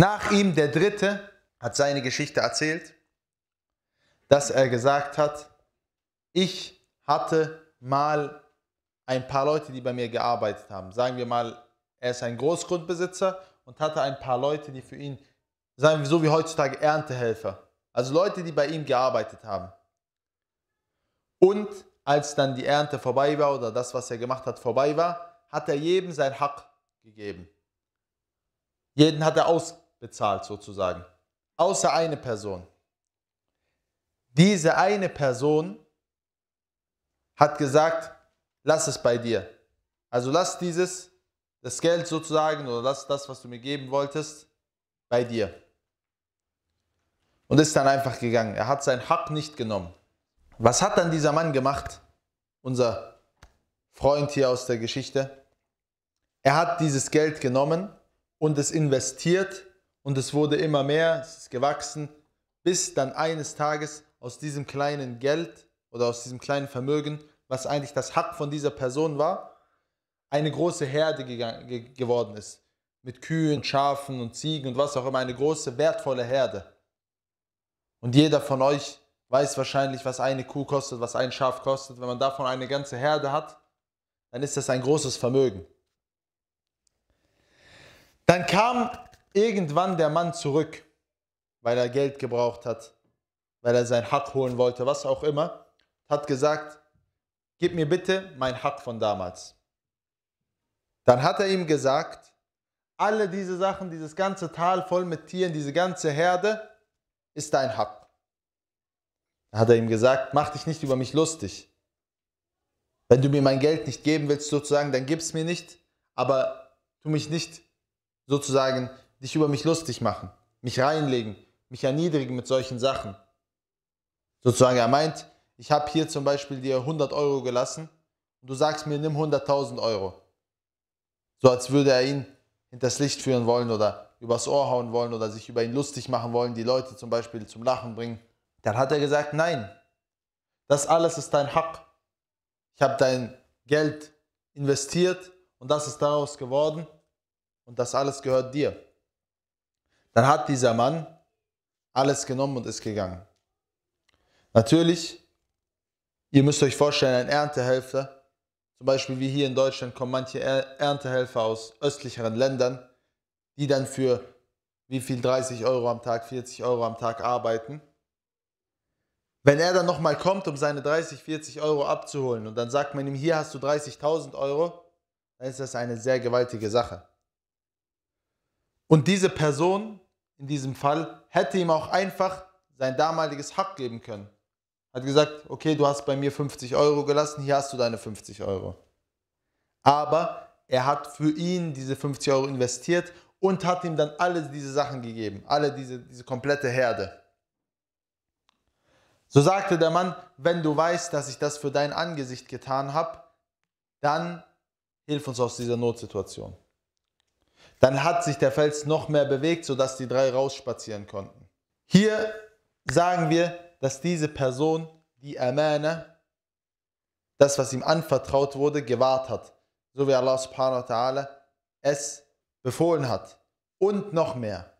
Nach ihm der Dritte hat seine Geschichte erzählt, dass er gesagt hat, ich hatte mal ein paar Leute, die bei mir gearbeitet haben. Sagen wir mal, er ist ein Großgrundbesitzer und hatte ein paar Leute, die für ihn, sagen wir so wie heutzutage Erntehelfer, also Leute, die bei ihm gearbeitet haben. Und als dann die Ernte vorbei war oder das, was er gemacht hat, vorbei war, hat er jedem sein Hack gegeben. Jeden hat er ausgegeben bezahlt sozusagen. Außer eine Person. Diese eine Person hat gesagt, lass es bei dir. Also lass dieses, das Geld sozusagen, oder lass das, was du mir geben wolltest, bei dir. Und ist dann einfach gegangen. Er hat sein Hack nicht genommen. Was hat dann dieser Mann gemacht? Unser Freund hier aus der Geschichte. Er hat dieses Geld genommen und es investiert und es wurde immer mehr, es ist gewachsen, bis dann eines Tages aus diesem kleinen Geld oder aus diesem kleinen Vermögen, was eigentlich das Hack von dieser Person war, eine große Herde ge geworden ist. Mit Kühen, Schafen und Ziegen und was auch immer, eine große, wertvolle Herde. Und jeder von euch weiß wahrscheinlich, was eine Kuh kostet, was ein Schaf kostet. Wenn man davon eine ganze Herde hat, dann ist das ein großes Vermögen. Dann kam irgendwann der Mann zurück, weil er Geld gebraucht hat, weil er sein Hack holen wollte, was auch immer, hat gesagt, gib mir bitte mein Hack von damals. Dann hat er ihm gesagt, alle diese Sachen, dieses ganze Tal voll mit Tieren, diese ganze Herde, ist dein Hack. Dann hat er ihm gesagt, mach dich nicht über mich lustig. Wenn du mir mein Geld nicht geben willst, sozusagen, dann gib es mir nicht, aber tu mich nicht sozusagen dich über mich lustig machen, mich reinlegen, mich erniedrigen mit solchen Sachen. Sozusagen, er meint, ich habe hier zum Beispiel dir 100 Euro gelassen und du sagst mir, nimm 100.000 Euro. So als würde er ihn hinters Licht führen wollen oder übers Ohr hauen wollen oder sich über ihn lustig machen wollen, die Leute zum Beispiel zum Lachen bringen. Dann hat er gesagt, nein, das alles ist dein Hack. Ich habe dein Geld investiert und das ist daraus geworden und das alles gehört dir dann hat dieser Mann alles genommen und ist gegangen. Natürlich, ihr müsst euch vorstellen, ein Erntehelfer, zum Beispiel wie hier in Deutschland kommen manche Erntehelfer aus östlicheren Ländern, die dann für wie viel 30 Euro am Tag, 40 Euro am Tag arbeiten. Wenn er dann nochmal kommt, um seine 30, 40 Euro abzuholen und dann sagt man ihm, hier hast du 30.000 Euro, dann ist das eine sehr gewaltige Sache. Und diese Person in diesem Fall hätte ihm auch einfach sein damaliges Hack geben können. Hat gesagt, okay, du hast bei mir 50 Euro gelassen, hier hast du deine 50 Euro. Aber er hat für ihn diese 50 Euro investiert und hat ihm dann alle diese Sachen gegeben, alle diese, diese komplette Herde. So sagte der Mann, wenn du weißt, dass ich das für dein Angesicht getan habe, dann hilf uns aus dieser Notsituation. Dann hat sich der Fels noch mehr bewegt, sodass die drei rausspazieren konnten. Hier sagen wir, dass diese Person die Amana, das, was ihm anvertraut wurde, gewahrt hat. So wie Allah subhanahu wa ta'ala es befohlen hat. Und noch mehr.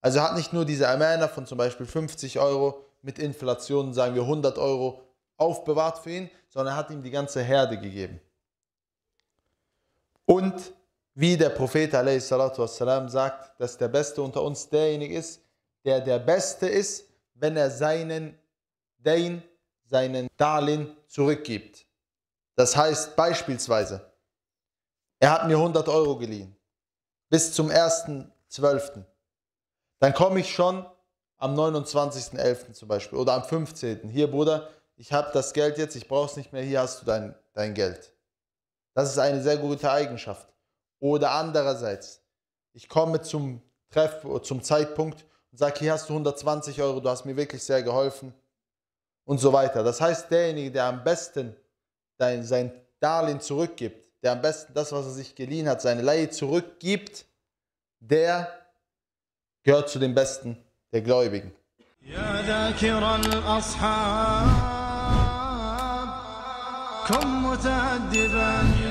Also hat nicht nur diese Amana von zum Beispiel 50 Euro mit Inflation, sagen wir 100 Euro, aufbewahrt für ihn, sondern hat ihm die ganze Herde gegeben. Und wie der Prophet والسلام, sagt, dass der Beste unter uns derjenige ist, der der Beste ist, wenn er seinen Dain, seinen Darlehen zurückgibt. Das heißt beispielsweise, er hat mir 100 Euro geliehen bis zum 1.12. Dann komme ich schon am 29.11. zum Beispiel oder am 15. Hier, Bruder, ich habe das Geld jetzt, ich brauche es nicht mehr, hier hast du dein, dein Geld. Das ist eine sehr gute Eigenschaft. Oder andererseits, ich komme zum Treff, zum Zeitpunkt und sage, hier hast du 120 Euro, du hast mir wirklich sehr geholfen und so weiter. Das heißt, derjenige, der am besten dein, sein Darlehen zurückgibt, der am besten das, was er sich geliehen hat, seine Leihe zurückgibt, der gehört zu den Besten der Gläubigen. Ja,